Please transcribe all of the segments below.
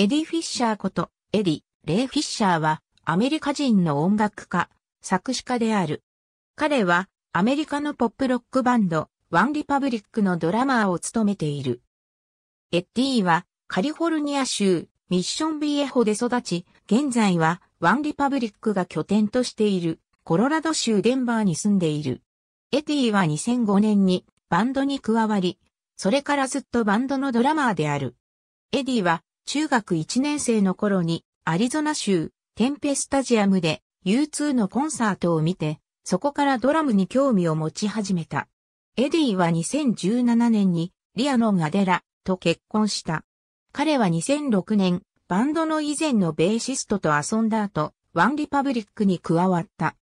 エディ・フィッシャーこと、エディ・レイ・フィッシャーは、アメリカ人の音楽家、作詞家である。彼は、アメリカのポップロックバンド、ワン・リパブリックのドラマーを務めている。エッディは、カリフォルニア州、ミッションビエホで育ち、現在は、ワン・リパブリックが拠点としている、コロラド州デンバーに住んでいる。エディは2005年に、バンドに加わり、それからずっとバンドのドラマーである。エディは、中学1年生の頃にアリゾナ州テンペスタジアムで U2 のコンサートを見て、そこからドラムに興味を持ち始めた。エディは2017年にリアノ・アデラと結婚した。彼は2006年、バンドの以前のベーシストと遊んだ後、ワンリパブリックに加わった。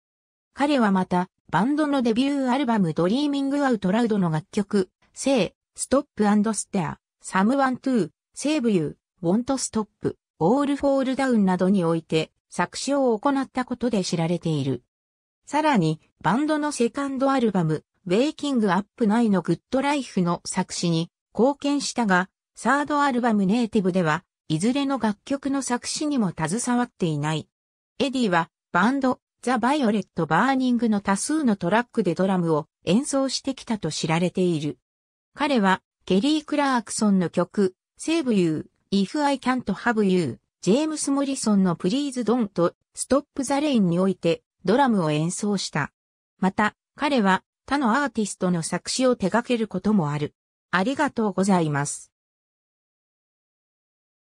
彼はまた、バンドのデビューアルバムドリーミングアウトラウドの楽曲、セイ、ストップ・アンド・ステア、サム・ワン・トゥ e o n e t ウォントストップ、オールフォールダウンなどにおいて作詞を行ったことで知られている。さらに、バンドのセカンドアルバム、ウェイキングアップ内のグッドライフの作詞に貢献したが、サードアルバムネイティブでは、いずれの楽曲の作詞にも携わっていない。エディは、バンド、ザ・バイオレット・バーニングの多数のトラックでドラムを演奏してきたと知られている。彼は、ケリー・クラークソンの曲、セーブ・ユー、If I can't have you ジェームス・モリソンの Please Don't Stop the Rain においてドラムを演奏した。また、彼は他のアーティストの作詞を手掛けることもある。ありがとうございます。